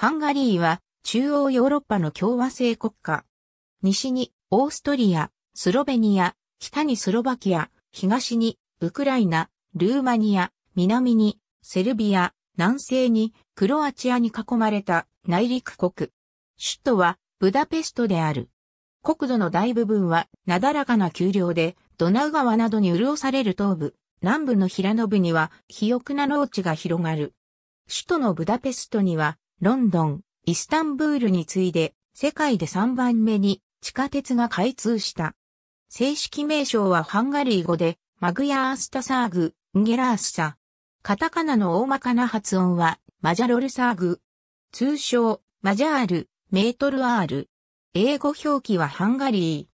ハンガリーは中央ヨーロッパの共和制国家。西にオーストリア、スロベニア、北にスロバキア、東にウクライナ、ルーマニア、南にセルビア、南西にクロアチアに囲まれた内陸国。首都はブダペストである。国土の大部分はなだらかな丘陵でドナウ川などに潤される東部、南部の平野部には肥沃な農地が広がる。首都のブダペストにはロンドン、イスタンブールに次いで世界で3番目に地下鉄が開通した。正式名称はハンガリー語でマグヤースタサーグ、ンゲラースサ。カタカナの大まかな発音はマジャロルサーグ。通称マジャール、メートルアール。英語表記はハンガリ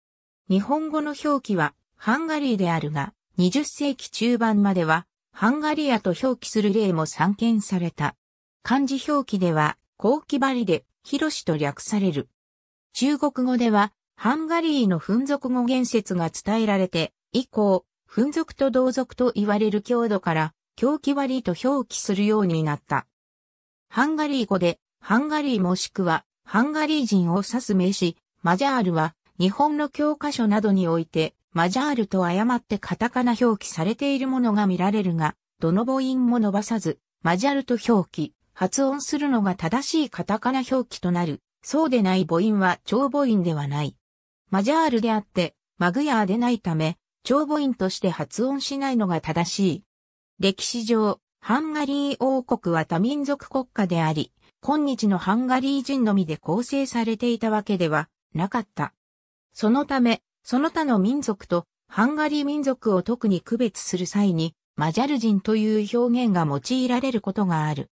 ー。日本語の表記はハンガリーであるが、20世紀中盤まではハンガリアと表記する例も散見された。漢字表記では、後期張りで、広しと略される。中国語では、ハンガリーの粉族語言説が伝えられて、以降、粉族と同族と言われる強度から、狂気割と表記するようになった。ハンガリー語で、ハンガリーもしくは、ハンガリー人を指す名詞、マジャールは、日本の教科書などにおいて、マジャールと誤ってカタカナ表記されているものが見られるが、どの母音も伸ばさず、マジャルと表記、発音するのが正しいカタカナ表記となる。そうでない母音は長母音ではない。マジャールであって、マグヤーでないため、長母音として発音しないのが正しい。歴史上、ハンガリー王国は多民族国家であり、今日のハンガリー人のみで構成されていたわけではなかった。そのため、その他の民族とハンガリー民族を特に区別する際に、マジャル人という表現が用いられることがある。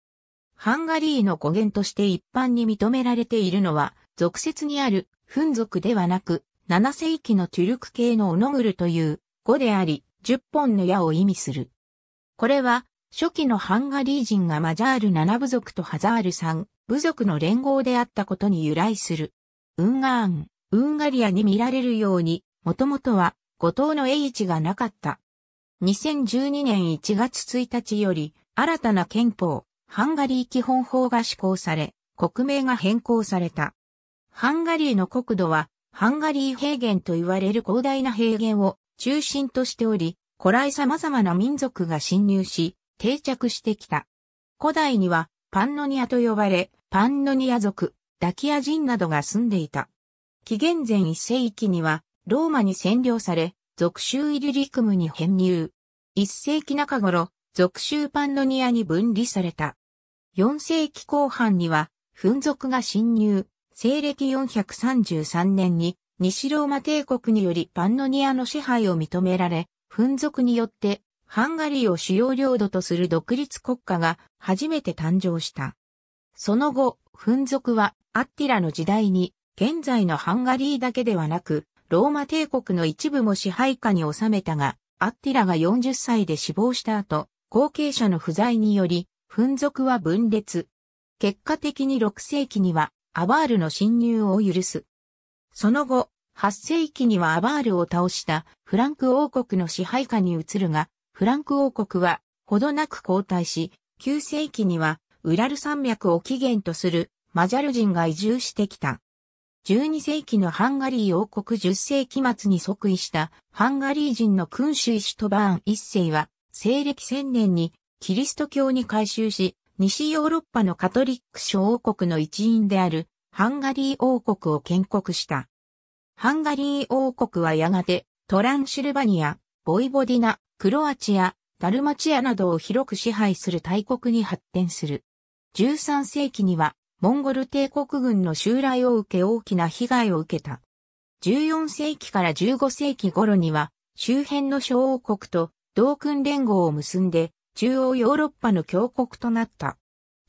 ハンガリーの語源として一般に認められているのは、俗説にある、フン族ではなく、7世紀のトゥルク系のオノグルという語であり、10本の矢を意味する。これは、初期のハンガリー人がマジャール7部族とハザール3部族の連合であったことに由来する。ウンガーン、ウンガリアに見られるように、もともとは、五島の英一がなかった。2012年1月1日より、新たな憲法、ハンガリー基本法が施行され、国名が変更された。ハンガリーの国土は、ハンガリー平原と言われる広大な平原を中心としており、古来様々な民族が侵入し、定着してきた。古代には、パンノニアと呼ばれ、パンノニア族、ダキア人などが住んでいた。紀元前1世紀には、ローマに占領され、属州イリリクムに編入。1世紀中頃、属州パンノニアに分離された。4世紀後半には、紛族が侵入、西暦433年に、西ローマ帝国によりパンノニアの支配を認められ、紛族によって、ハンガリーを主要領土とする独立国家が初めて誕生した。その後、紛族はアッティラの時代に、現在のハンガリーだけではなく、ローマ帝国の一部も支配下に収めたが、アッティラが40歳で死亡した後、後継者の不在により、分族は分裂。結果的に6世紀にはアバールの侵入を許す。その後、8世紀にはアバールを倒したフランク王国の支配下に移るが、フランク王国はほどなく後退し、9世紀にはウラル山脈を起源とするマジャル人が移住してきた。12世紀のハンガリー王国10世紀末に即位したハンガリー人の君主イシュトバーン1世は西暦1000年にキリスト教に改宗し、西ヨーロッパのカトリック諸王国の一員であるハンガリー王国を建国した。ハンガリー王国はやがてトランシルバニア、ボイボディナ、クロアチア、ダルマチアなどを広く支配する大国に発展する。13世紀にはモンゴル帝国軍の襲来を受け大きな被害を受けた。14世紀から15世紀頃には周辺の諸王国と同訓連合を結んで中央ヨーロッパの強国となった。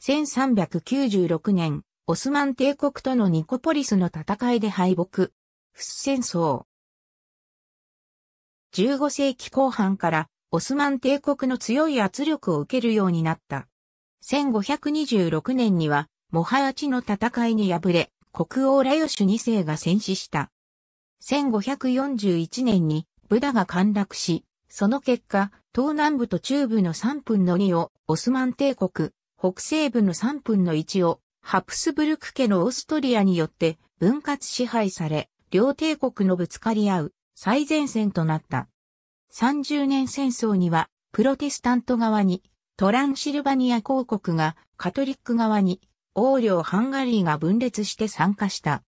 1396年、オスマン帝国とのニコポリスの戦いで敗北。フス戦争。15世紀後半からオスマン帝国の強い圧力を受けるようになった。1526年には、モハアチの戦いに敗れ、国王ラヨシュ2世が戦死した。1541年にブダが陥落し、その結果、東南部と中部の3分の2をオスマン帝国、北西部の3分の1をハプスブルク家のオーストリアによって分割支配され、両帝国のぶつかり合う最前線となった。30年戦争にはプロテスタント側にトランシルバニア公国がカトリック側に王領ハンガリーが分裂して参加した。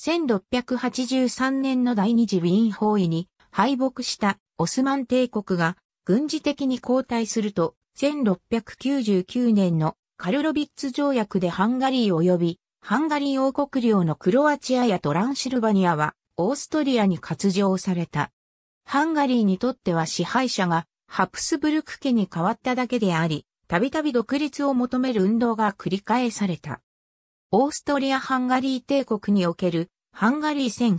1683年の第二次ウィーン包囲に敗北したオスマン帝国が軍事的に後退すると、1699年のカルロビッツ条約でハンガリー及び、ハンガリー王国領のクロアチアやトランシルバニアは、オーストリアに割譲された。ハンガリーにとっては支配者が、ハプスブルク家に変わっただけであり、たびたび独立を求める運動が繰り返された。オーストリア・ハンガリー帝国におけるハンガリー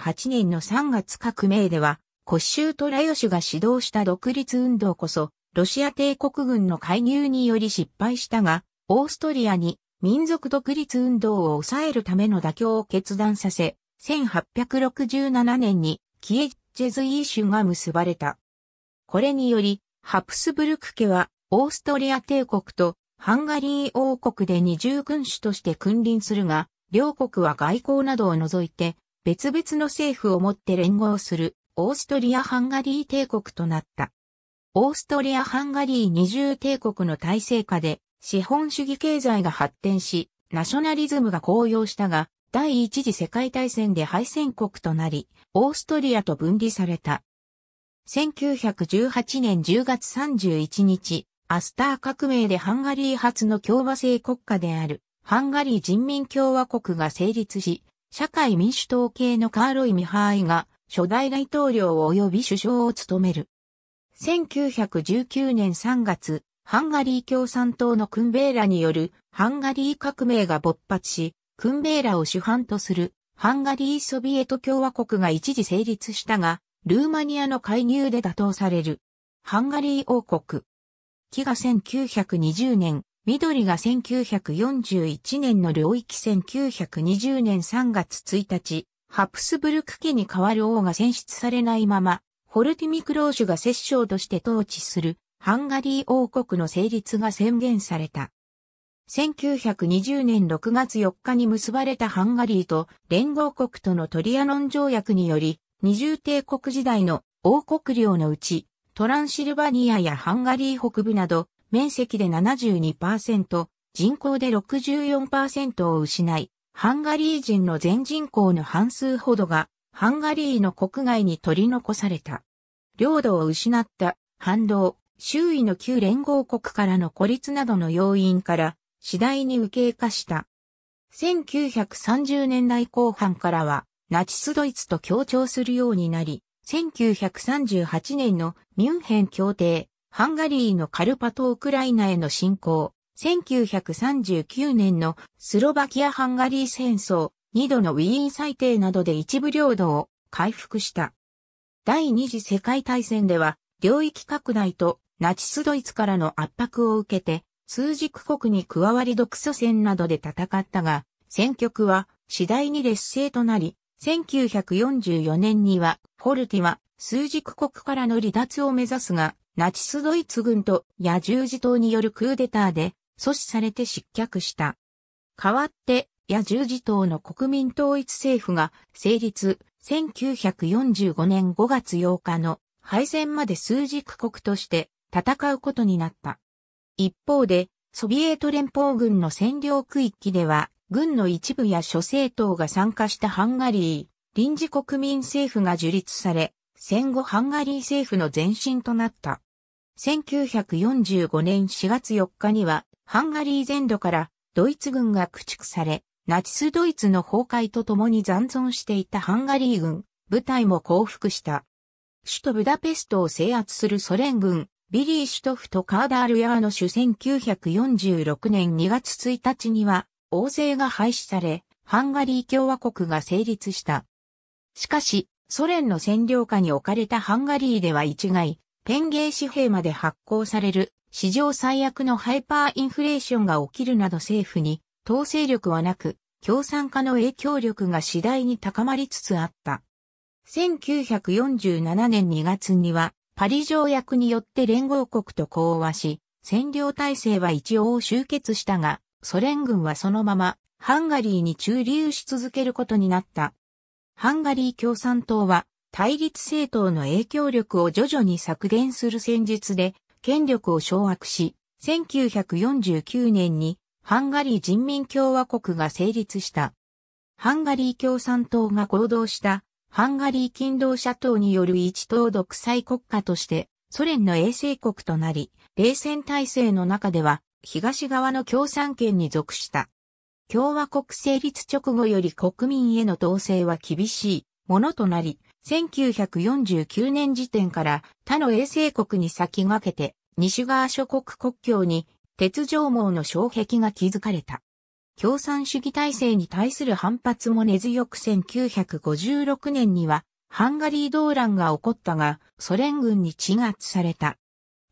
1848年の3月革命ではコッシュートラヨシュが指導した独立運動こそ、ロシア帝国軍の介入により失敗したが、オーストリアに民族独立運動を抑えるための妥協を決断させ、1867年にキエッチェズイーシュが結ばれた。これにより、ハプスブルク家はオーストリア帝国とハンガリー王国で二重君主として君臨するが、両国は外交などを除いて別々の政府をもって連合するオーストリア・ハンガリー帝国となった。オーストリア・ハンガリー二重帝国の体制下で資本主義経済が発展し、ナショナリズムが高揚したが、第一次世界大戦で敗戦国となり、オーストリアと分離された。1918年10月31日、アスター革命でハンガリー初の共和制国家である、ハンガリー人民共和国が成立し、社会民主党系のカーロイ・ミハーイが初代大統領及び首相を務める。1919年3月、ハンガリー共産党のクンベーラによるハンガリー革命が勃発し、クンベーラを主犯とするハンガリーソビエト共和国が一時成立したが、ルーマニアの介入で打倒される。ハンガリー王国。木が1920年、緑が1941年の領域1920年3月1日、ハプスブルク家に代わる王が選出されないまま、ホルティミクローシュが摂政として統治するハンガリー王国の成立が宣言された。1920年6月4日に結ばれたハンガリーと連合国とのトリアノン条約により、二重帝国時代の王国領のうち、トランシルバニアやハンガリー北部など、面積で72%、人口で64%を失い、ハンガリー人の全人口の半数ほどが、ハンガリーの国外に取り残された。領土を失った反動、周囲の旧連合国からの孤立などの要因から次第に右傾化した。1930年代後半からはナチスドイツと協調するようになり、1938年のミュンヘン協定、ハンガリーのカルパト・ウクライナへの侵攻、1939年のスロバキア・ハンガリー戦争、2度のウィーン裁定などで一部領土を回復した。第二次世界大戦では、領域拡大とナチスドイツからの圧迫を受けて、数軸国に加わり独ソ戦などで戦ったが、戦局は次第に劣勢となり、1944年には、フォルティは数軸国からの離脱を目指すが、ナチスドイツ軍と野獣字党によるクーデターで阻止されて失脚した。代わって、野十字党の国民統一政府が成立1945年5月8日の敗戦まで数軸国として戦うことになった。一方で、ソビエト連邦軍の占領区域では、軍の一部や諸政党が参加したハンガリー、臨時国民政府が樹立され、戦後ハンガリー政府の前身となった。1945年4月4日には、ハンガリー全土からドイツ軍が駆逐され、ナチスドイツの崩壊とともに残存していたハンガリー軍、部隊も降伏した。首都ブダペストを制圧するソ連軍、ビリー・シュトフとカーダール・ヤーの主1946年2月1日には、王政が廃止され、ハンガリー共和国が成立した。しかし、ソ連の占領下に置かれたハンガリーでは一概、ペンゲー紙幣まで発行される史上最悪のハイパーインフレーションが起きるなど政府に統制力はなく、共産化の影響力が次第に高まりつつあった。1947年2月には、パリ条約によって連合国と講和し、占領体制は一応終結したが、ソ連軍はそのまま、ハンガリーに駐留し続けることになった。ハンガリー共産党は、対立政党の影響力を徐々に削減する戦術で、権力を掌握し、1949年にハンガリー人民共和国が成立した。ハンガリー共産党が行動したハンガリー勤労者党による一党独裁国家としてソ連の衛星国となり、冷戦体制の中では東側の共産圏に属した。共和国成立直後より国民への統制は厳しいものとなり、1949年時点から他の衛星国に先駆けて西側諸国国境に鉄条網の障壁が築かれた。共産主義体制に対する反発も根強く1956年にはハンガリー動乱が起こったがソ連軍に鎮圧された。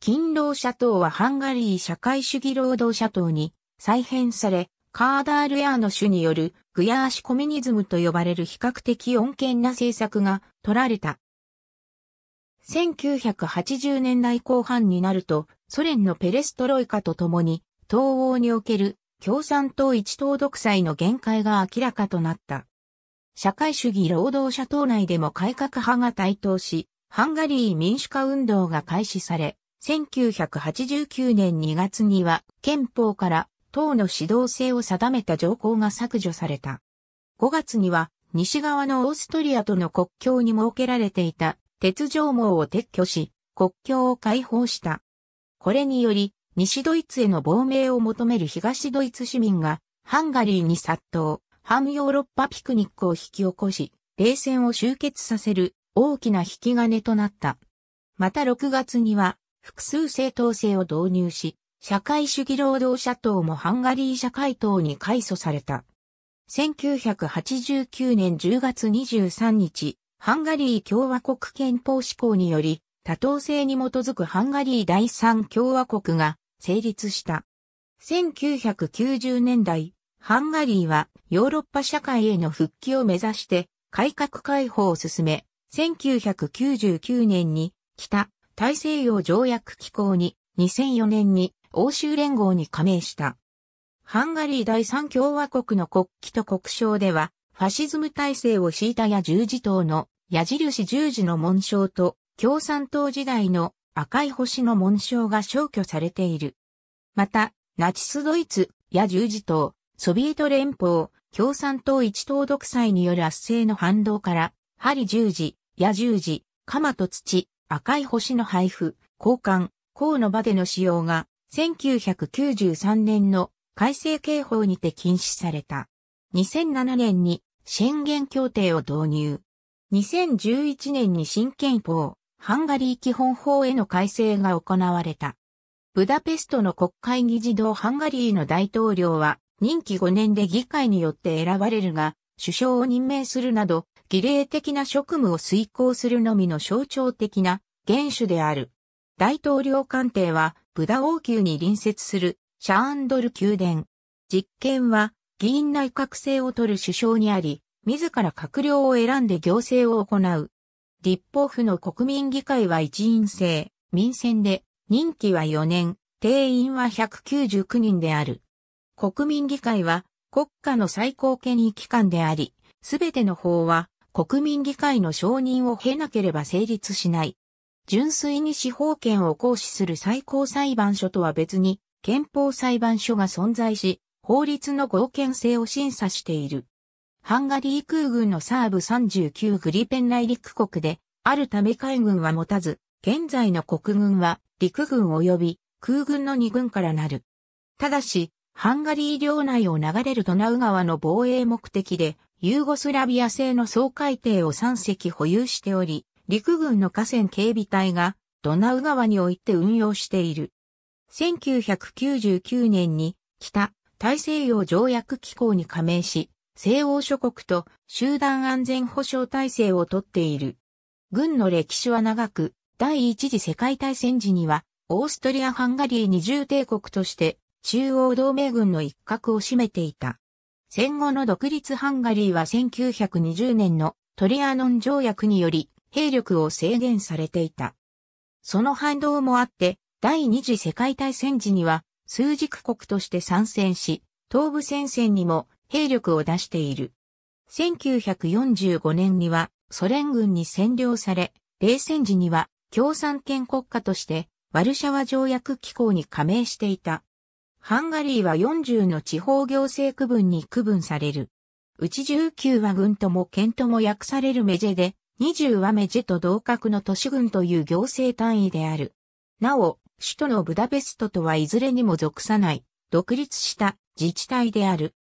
勤労者党はハンガリー社会主義労働者党に再編され、カーダール・ヤーの主によるグヤーシコミュニズムと呼ばれる比較的穏健な政策が取られた。1980年代後半になると、ソ連のペレストロイカと共に、東欧における共産党一党独裁の限界が明らかとなった。社会主義労働者党内でも改革派が台頭し、ハンガリー民主化運動が開始され、1989年2月には憲法から党の指導性を定めた条項が削除された。5月には西側のオーストリアとの国境に設けられていた鉄条網を撤去し、国境を解放した。これにより、西ドイツへの亡命を求める東ドイツ市民が、ハンガリーに殺到、反ヨーロッパピクニックを引き起こし、冷戦を終結させる大きな引き金となった。また6月には、複数政党制を導入し、社会主義労働者党もハンガリー社会党に改組された。1989年10月23日、ハンガリー共和国憲法施行により、多党制に基づくハンガリー第三共和国が成立した。1990年代、ハンガリーはヨーロッパ社会への復帰を目指して改革開放を進め、1999年に北大西洋条約機構に2004年に欧州連合に加盟した。ハンガリー第三共和国の国旗と国章では、ファシズム体制を敷いた野十字党の矢印十字の紋章と、共産党時代の赤い星の紋章が消去されている。また、ナチスドイツ、や十字党、ソビエト連邦、共産党一党独裁による圧政の反動から、針十字、野十字、鎌と土、赤い星の配布、交換、公の場での使用が、1993年の改正刑法にて禁止された。2007年に宣言協定を導入。2011年に新憲法、ハンガリー基本法への改正が行われた。ブダペストの国会議事堂ハンガリーの大統領は任期5年で議会によって選ばれるが、首相を任命するなど、儀礼的な職務を遂行するのみの象徴的な元首である。大統領官邸はブダ王宮に隣接するシャーンドル宮殿。実権は議員内閣制を取る首相にあり、自ら閣僚を選んで行政を行う。立法府の国民議会は一員制、民選で、任期は4年、定員は199人である。国民議会は国家の最高権威機関であり、すべての法は国民議会の承認を経なければ成立しない。純粋に司法権を行使する最高裁判所とは別に、憲法裁判所が存在し、法律の合憲性を審査している。ハンガリー空軍のサーブ39グリペン内陸国で、あるため海軍は持たず、現在の国軍は陸軍及び空軍の2軍からなる。ただし、ハンガリー領内を流れるドナウ川の防衛目的で、ユーゴスラビア製の総海艇を3隻保有しており、陸軍の河川警備隊がドナウ川において運用している。1999年に北大西洋条約機構に加盟し、西欧諸国と集団安全保障体制をとっている。軍の歴史は長く、第一次世界大戦時には、オーストリア・ハンガリー二重帝国として中央同盟軍の一角を占めていた。戦後の独立ハンガリーは1920年のトリアノン条約により兵力を制限されていた。その反動もあって第二次世界大戦時には枢軸国として参戦し、東部戦線にも兵力を出している。1945年にはソ連軍に占領され、冷戦時には共産権国家としてワルシャワ条約機構に加盟していた。ハンガリーは40の地方行政区分に区分される。うち19は軍とも県とも訳されるメジェで、20はメジェと同格の都市軍という行政単位である。なお、首都のブダペストとはいずれにも属さない、独立した自治体である。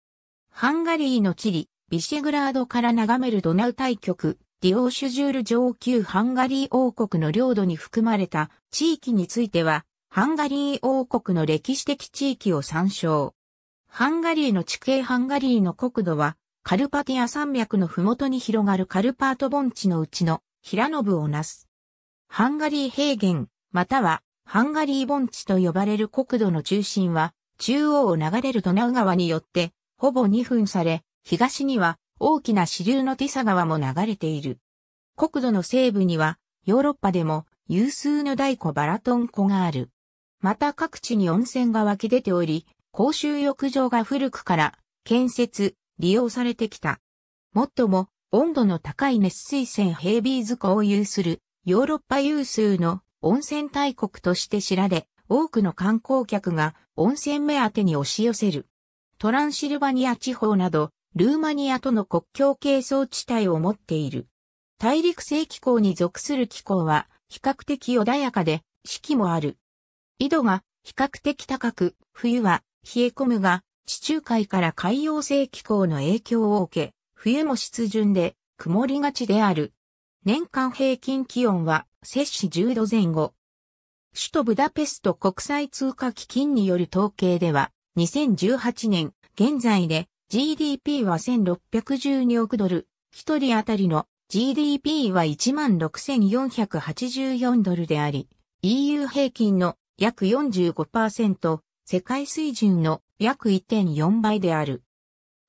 ハンガリーの地理、ビシェグラードから眺めるドナウ大局、ディオーシュジュール上級ハンガリー王国の領土に含まれた地域については、ハンガリー王国の歴史的地域を参照。ハンガリーの地形ハンガリーの国土は、カルパティア山脈の麓に広がるカルパート盆地のうちの平野部をなす。ハンガリー平原、またはハンガリー盆地と呼ばれる国土の中心は、中央を流れるドナウ川によって、ほぼ2分され、東には大きな支流のティサ川も流れている。国土の西部には、ヨーロッパでも有数の大湖バラトン湖がある。また各地に温泉が湧き出ており、公衆浴場が古くから建設、利用されてきた。もっとも、温度の高い熱水泉ヘイビーズ湖を有するヨーロッパ有数の温泉大国として知られ、多くの観光客が温泉目当てに押し寄せる。トランシルバニア地方など、ルーマニアとの国境係争地帯を持っている。大陸性気候に属する気候は、比較的穏やかで、四季もある。緯度が比較的高く、冬は冷え込むが、地中海から海洋性気候の影響を受け、冬も湿潤で曇りがちである。年間平均気温は摂氏10度前後。首都ブダペスト国際通貨基金による統計では、2018年、現在で GDP は1612億ドル、一人当たりの GDP は16,484ドルであり、EU 平均の約45%、世界水準の約1.4倍である。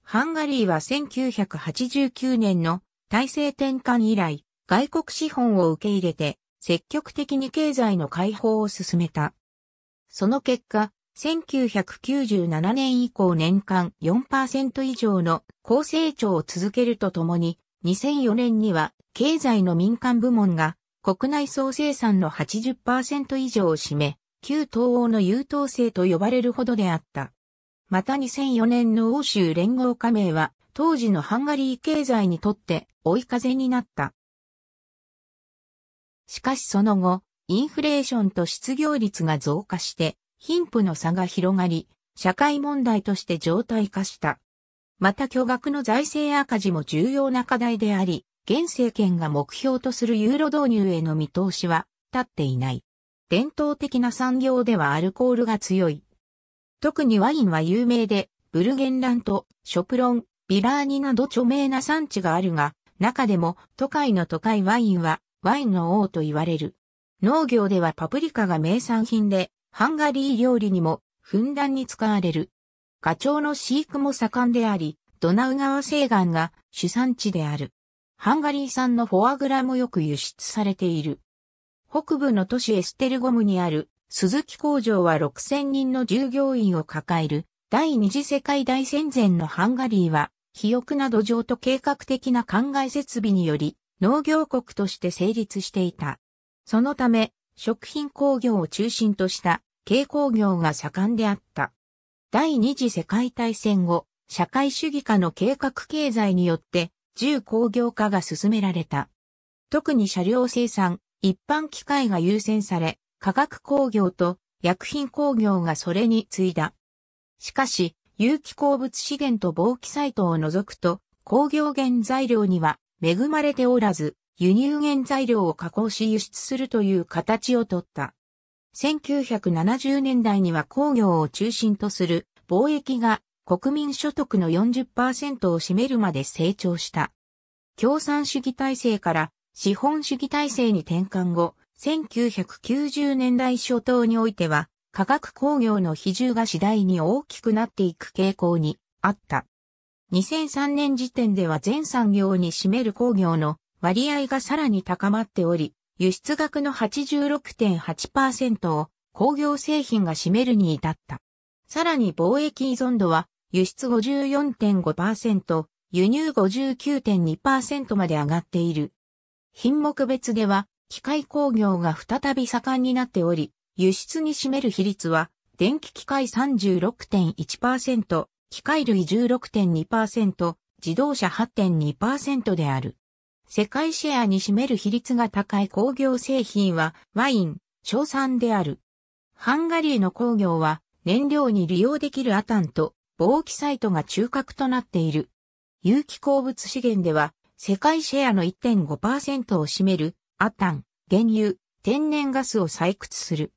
ハンガリーは1989年の体制転換以来、外国資本を受け入れて、積極的に経済の解放を進めた。その結果、1997年以降年間4%以上の高成長を続けるとともに、2004年には経済の民間部門が国内総生産の80%以上を占め、旧東欧の優等生と呼ばれるほどであった。また2004年の欧州連合加盟は当時のハンガリー経済にとって追い風になった。しかしその後、インフレーションと失業率が増加して、貧富の差が広がり、社会問題として常態化した。また巨額の財政赤字も重要な課題であり、現政権が目標とするユーロ導入への見通しは立っていない。伝統的な産業ではアルコールが強い。特にワインは有名で、ブルゲンラント、ショプロン、ビラーニなど著名な産地があるが、中でも都会の都会ワインはワインの王と言われる。農業ではパプリカが名産品で、ハンガリー料理にもふんだんに使われる。ガチョウの飼育も盛んであり、ドナウ川西岸が主産地である。ハンガリー産のフォアグラもよく輸出されている。北部の都市エステルゴムにある鈴木工場は6000人の従業員を抱える第二次世界大戦前のハンガリーは肥沃な土壌と計画的な灌漑設備により農業国として成立していた。そのため、食品工業を中心とした軽工業が盛んであった。第二次世界大戦後、社会主義化の計画経済によって重工業化が進められた。特に車両生産、一般機械が優先され、化学工業と薬品工業がそれに次いだ。しかし、有機鉱物資源と貿易サイトを除くと、工業原材料には恵まれておらず、輸入原材料を加工し輸出するという形をとった。1970年代には工業を中心とする貿易が国民所得の40%を占めるまで成長した。共産主義体制から資本主義体制に転換後、1990年代初頭においては、化学工業の比重が次第に大きくなっていく傾向にあった。2003年時点では全産業に占める工業の割合がさらに高まっており、輸出額の86.8%を工業製品が占めるに至った。さらに貿易依存度は輸出54.5%、輸入59.2%まで上がっている。品目別では機械工業が再び盛んになっており、輸出に占める比率は電気機械36.1%、機械類16.2%、自動車8.2%である。世界シェアに占める比率が高い工業製品はワイン、硝酸である。ハンガリーの工業は燃料に利用できるアタンと防気サイトが中核となっている。有機鉱物資源では世界シェアの1.5%を占めるアタン、原油、天然ガスを採掘する。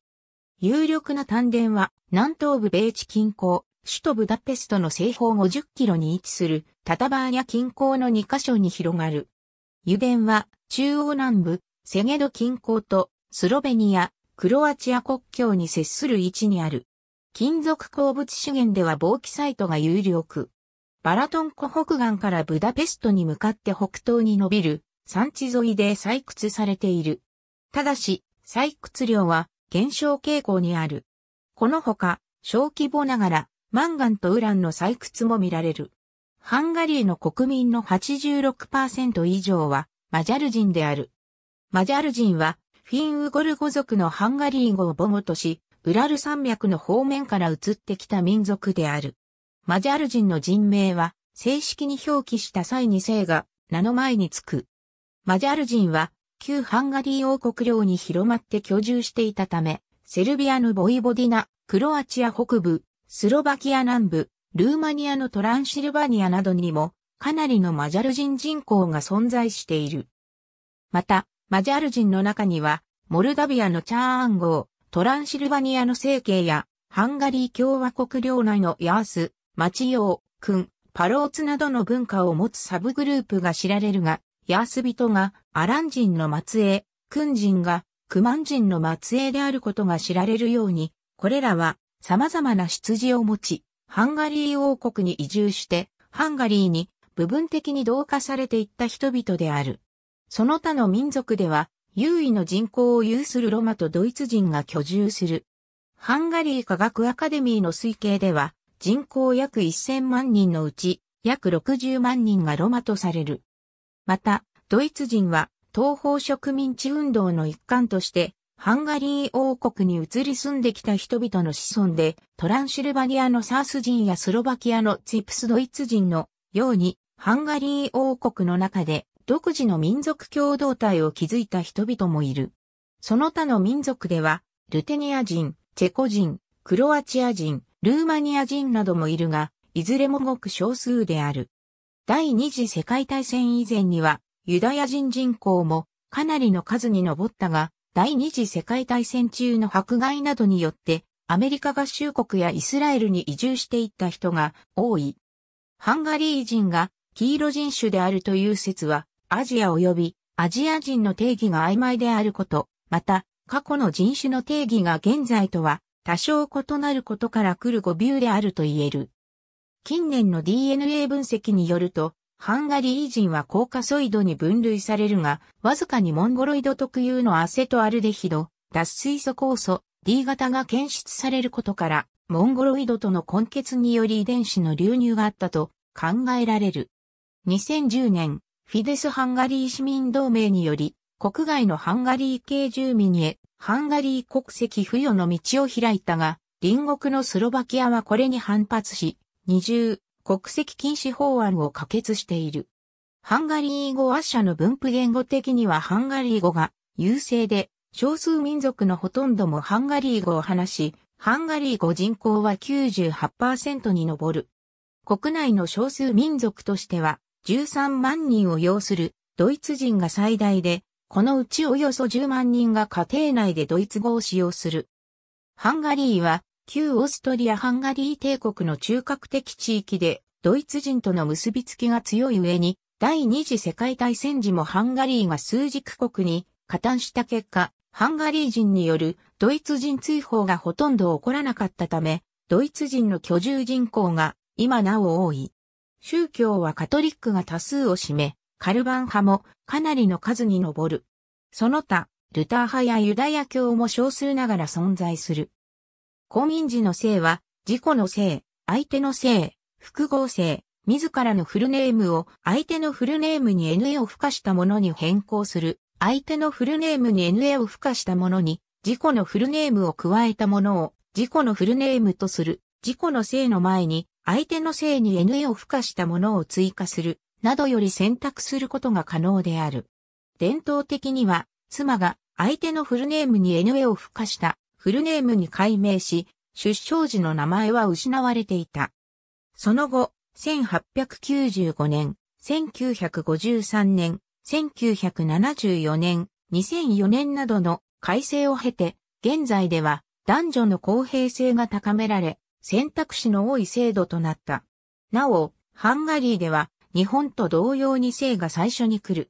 有力な丹田は南東部米地近郊、首都ブダペストの西方50キロに位置するタタバーニャ近郊の2カ所に広がる。油田は中央南部、セゲド近郊とスロベニア、クロアチア国境に接する位置にある。金属鉱物資源では防気サイトが有力。バラトン湖北岸からブダペストに向かって北東に伸びる山地沿いで採掘されている。ただし、採掘量は減少傾向にある。このほか、小規模ながらマンガンとウランの採掘も見られる。ハンガリーの国民の86%以上はマジャル人である。マジャル人はフィンウゴル語族のハンガリー語を母語とし、ウラル山脈の方面から移ってきた民族である。マジャル人の人名は正式に表記した際に姓が名の前につく。マジャル人は旧ハンガリー王国領に広まって居住していたため、セルビアのボイボディナ、クロアチア北部、スロバキア南部、ルーマニアのトランシルバニアなどにも、かなりのマジャル人人口が存在している。また、マジャル人の中には、モルダビアのチャーアン号、トランシルバニアの政経や、ハンガリー共和国領内のヤース、マチヨー、ン、パローツなどの文化を持つサブグループが知られるが、ヤース人がアラン人の末裔、クン人がクマン人の末裔であることが知られるように、これらは様々な出自を持ち、ハンガリー王国に移住して、ハンガリーに部分的に同化されていった人々である。その他の民族では、優位の人口を有するロマとドイツ人が居住する。ハンガリー科学アカデミーの推計では、人口約1000万人のうち、約60万人がロマとされる。また、ドイツ人は、東方植民地運動の一環として、ハンガリー王国に移り住んできた人々の子孫で、トランシルバニアのサース人やスロバキアのチップスドイツ人のように、ハンガリー王国の中で独自の民族共同体を築いた人々もいる。その他の民族では、ルテニア人、チェコ人、クロアチア人、ルーマニア人などもいるが、いずれもごく少数である。第二次世界大戦以前には、ユダヤ人人口もかなりの数に上ったが、第二次世界大戦中の迫害などによって、アメリカ合衆国やイスラエルに移住していった人が多い。ハンガリー人が黄色人種であるという説は、アジア及びアジア人の定義が曖昧であること、また、過去の人種の定義が現在とは多少異なることから来る誤謬であると言える。近年の DNA 分析によると、ハンガリー人はコーカソイドに分類されるが、わずかにモンゴロイド特有のアセトアルデヒド、脱水素酵素、D 型が検出されることから、モンゴロイドとの根結により遺伝子の流入があったと考えられる。2010年、フィデス・ハンガリー市民同盟により、国外のハンガリー系住民へ、ハンガリー国籍付与の道を開いたが、隣国のスロバキアはこれに反発し、二重、国籍禁止法案を可決している。ハンガリー語話者の分布言語的にはハンガリー語が優勢で、少数民族のほとんどもハンガリー語を話し、ハンガリー語人口は98%に上る。国内の少数民族としては13万人を要するドイツ人が最大で、このうちおよそ10万人が家庭内でドイツ語を使用する。ハンガリーは旧オーストリア・ハンガリー帝国の中核的地域で、ドイツ人との結びつきが強い上に、第二次世界大戦時もハンガリーが数軸国に加担した結果、ハンガリー人によるドイツ人追放がほとんど起こらなかったため、ドイツ人の居住人口が今なお多い。宗教はカトリックが多数を占め、カルバン派もかなりの数に上る。その他、ルター派やユダヤ教も少数ながら存在する。公民時の性は、自己の性、相手の性、複合性、自らのフルネームを相手のフルネームに NA を付加したものに変更する、相手のフルネームに NA を付加したものに、自己のフルネームを加えたものを、自己のフルネームとする、自己の性の前に、相手の性に NA を付加したものを追加する、などより選択することが可能である。伝統的には、妻が相手のフルネームに NA を付加したフルネームに改名し、出生時の名前は失われていた。その後、1895年、1953年、1974年、2004年などの改正を経て、現在では男女の公平性が高められ、選択肢の多い制度となった。なお、ハンガリーでは日本と同様に性が最初に来る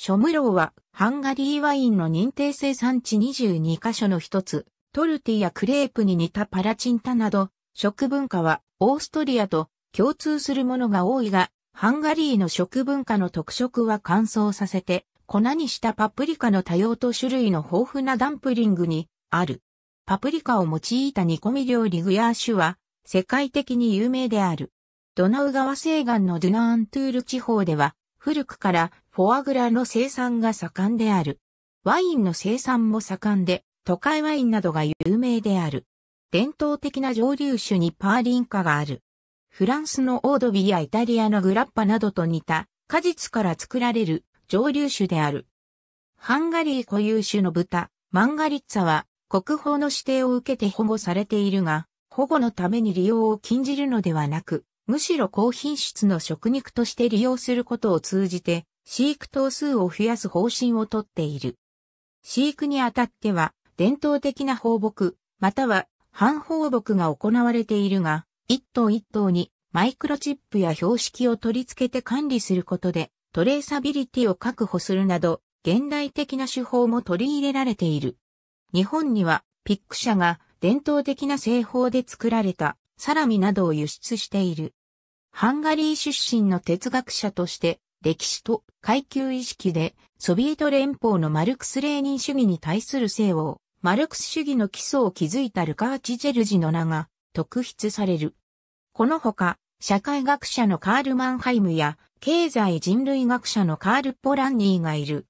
ショムローはハンガリーワインの認定生産地22カ所の一つ、トルティやクレープに似たパラチンタなど、食文化はオーストリアと共通するものが多いが、ハンガリーの食文化の特色は乾燥させて、粉にしたパプリカの多様と種類の豊富なダンプリングにある。パプリカを用いた煮込み料理グヤーシュは世界的に有名である。ドナウ川西岸のドゥナーントゥール地方では古くからフォアグラの生産が盛んである。ワインの生産も盛んで、都会ワインなどが有名である。伝統的な蒸留酒にパーリンカがある。フランスのオードビやイタリアのグラッパなどと似た果実から作られる蒸留酒である。ハンガリー固有種の豚、マンガリッツァは国宝の指定を受けて保護されているが、保護のために利用を禁じるのではなく、むしろ高品質の食肉として利用することを通じて、飼育頭数を増やす方針をとっている。飼育にあたっては、伝統的な放牧、または半放牧が行われているが、一頭一頭にマイクロチップや標識を取り付けて管理することで、トレーサビリティを確保するなど、現代的な手法も取り入れられている。日本には、ピック社が伝統的な製法で作られたサラミなどを輸出している。ハンガリー出身の哲学者として歴史と階級意識で、ソビエト連邦のマルクス・レーニン主義に対する西欧、マルクス主義の基礎を築いたルカーチ・ジェルジの名が特筆される。このほか、社会学者のカール・マンハイムや、経済人類学者のカール・ポランニーがいる。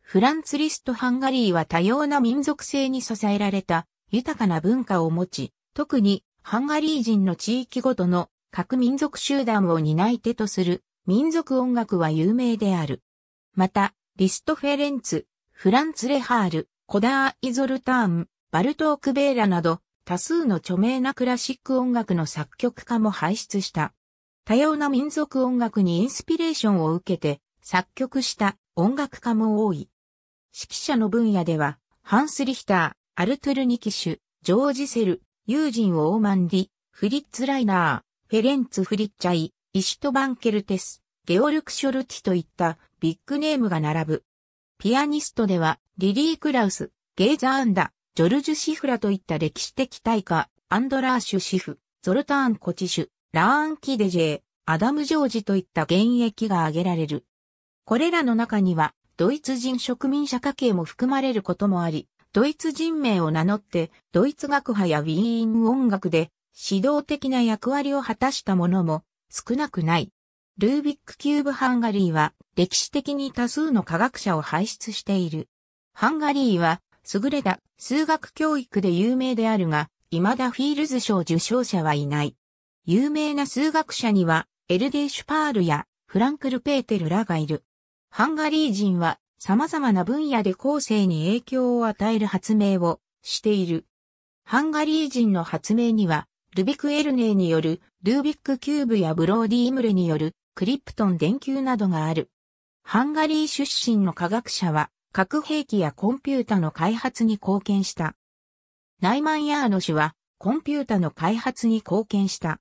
フランツリスト・ハンガリーは多様な民族性に支えられた豊かな文化を持ち、特にハンガリー人の地域ごとの各民族集団を担い手とする民族音楽は有名である。また、リストフェレンツ、フランツ・レハール、コダー・イゾルターン、バルトーク・ベーラなど、多数の著名なクラシック音楽の作曲家も輩出した。多様な民族音楽にインスピレーションを受けて作曲した音楽家も多い。指揮者の分野では、ハンス・リヒター、アルトゥル・ニキシュ、ジョージ・セル、ユージン・オーマンディ、フリッツ・ライナー、フェレンツ・フリッチャイ、イシュトバン・ケルテス、ゲオルク・ショルティといったビッグネームが並ぶ。ピアニストでは、リリー・クラウス、ゲーザ・アンダ、ジョルジュ・シフラといった歴史的大家、アンドラーシュ・シフ、ゾルターン・コチシュ、ラーン・キデジェアダム・ジョージといった現役が挙げられる。これらの中には、ドイツ人植民者家系も含まれることもあり、ドイツ人名を名乗って、ドイツ学派やウィーン音楽で、指導的な役割を果たした者も少なくない。ルービックキューブハンガリーは歴史的に多数の科学者を輩出している。ハンガリーは優れた数学教育で有名であるが、未だフィールズ賞受賞者はいない。有名な数学者にはエルデーシュパールやフランクル・ペーテルらがいる。ハンガリー人は様々な分野で後世に影響を与える発明をしている。ハンガリー人の発明にはルビク・エルネーによるルービックキューブやブローディ・ームレによるクリプトン電球などがある。ハンガリー出身の科学者は核兵器やコンピュータの開発に貢献した。ナイマン・ヤーノ氏はコンピュータの開発に貢献した。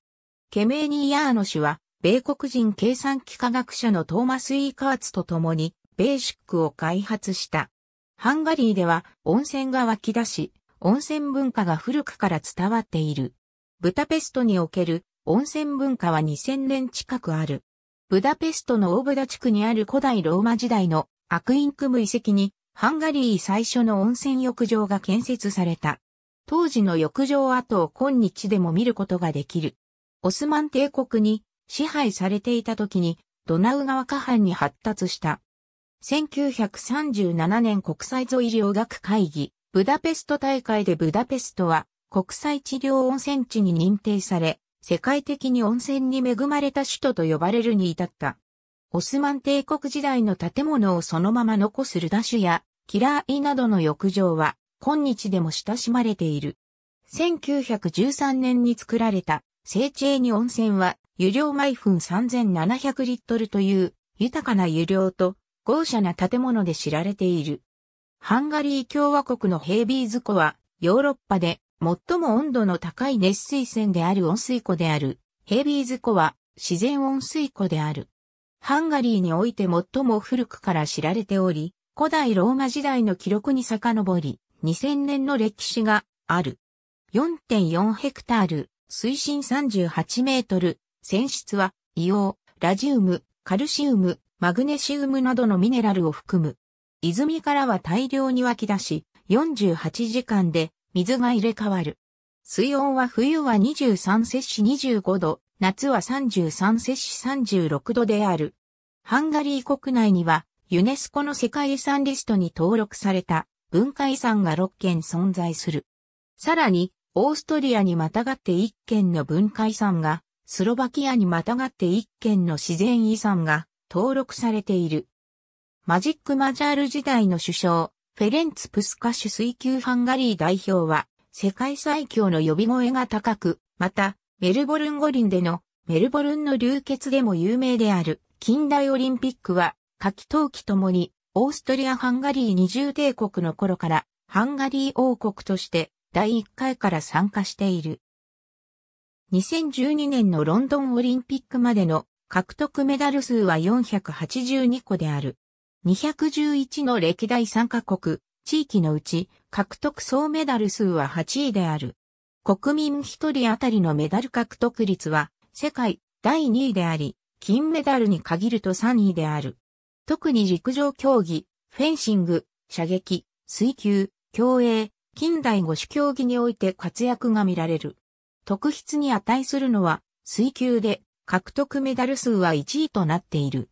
ケメーニー・ヤーノ氏は米国人計算機科学者のトーマス・イーカーツと共にベーシックを開発した。ハンガリーでは温泉が湧き出し、温泉文化が古くから伝わっている。ブタペストにおける温泉文化は2000年近くある。ブダペストの大ブダ地区にある古代ローマ時代のアクインクム遺跡にハンガリー最初の温泉浴場が建設された。当時の浴場跡を今日でも見ることができる。オスマン帝国に支配されていた時にドナウ川下半に発達した。1937年国際ゾイ療学会議、ブダペスト大会でブダペストは国際治療温泉地に認定され、世界的に温泉に恵まれた首都と呼ばれるに至った。オスマン帝国時代の建物をそのまま残すルダシュやキラーイなどの浴場は今日でも親しまれている。1913年に作られた聖地に温泉は湯量毎分3700リットルという豊かな湯量と豪奢な建物で知られている。ハンガリー共和国のヘイビーズ湖はヨーロッパで最も温度の高い熱水泉である温水湖である、ヘビーズ湖は自然温水湖である。ハンガリーにおいて最も古くから知られており、古代ローマ時代の記録に遡り、2000年の歴史がある。4.4ヘクタール、水深38メートル、泉質は硫黄、ラジウム、カルシウム、マグネシウムなどのミネラルを含む。泉からは大量に湧き出し、48時間で水が入れ替わる。水温は冬は23摂氏25度、夏は33摂氏36度である。ハンガリー国内には、ユネスコの世界遺産リストに登録された文化遺産が6件存在する。さらに、オーストリアにまたがって1件の文化遺産が、スロバキアにまたがって1件の自然遺産が登録されている。マジックマジャール時代の首相、フェレンツ・プスカッシュ水球ハンガリー代表は、世界最強の呼び声が高く、また、メルボルン五輪での、メルボルンの流血でも有名である、近代オリンピックは、夏季冬季ともに、オーストリア・ハンガリー二重帝国の頃から、ハンガリー王国として、第1回から参加している。2012年のロンドンオリンピックまでの獲得メダル数は482個である。211の歴代参加国、地域のうち、獲得総メダル数は8位である。国民1人当たりのメダル獲得率は、世界第2位であり、金メダルに限ると3位である。特に陸上競技、フェンシング、射撃、水球、競泳、近代五種競技において活躍が見られる。特筆に値するのは、水球で獲得メダル数は1位となっている。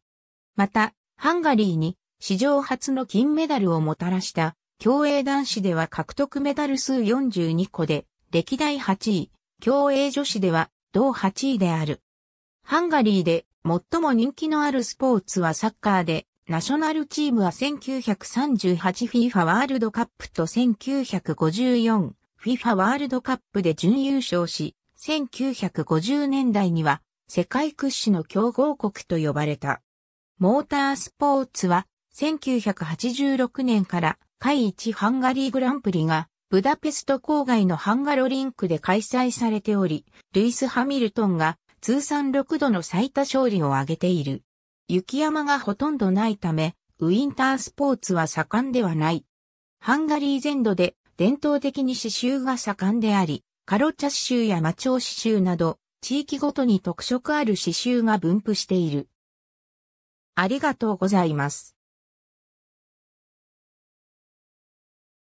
また、ハンガリーに史上初の金メダルをもたらした、競泳男子では獲得メダル数42個で、歴代8位、競泳女子では同8位である。ハンガリーで最も人気のあるスポーツはサッカーで、ナショナルチームは 1938FIFA ワールドカップと 1954FIFA ワールドカップで準優勝し、1950年代には世界屈指の強豪国と呼ばれた。モータースポーツは1986年から海一ハンガリーグランプリがブダペスト郊外のハンガロリンクで開催されており、ルイス・ハミルトンが通算6度の最多勝利を挙げている。雪山がほとんどないため、ウィンタースポーツは盛んではない。ハンガリー全土で伝統的に刺繍が盛んであり、カロチャ刺繍やマチョウ刺繍など、地域ごとに特色ある刺繍が分布している。ありがとうございます。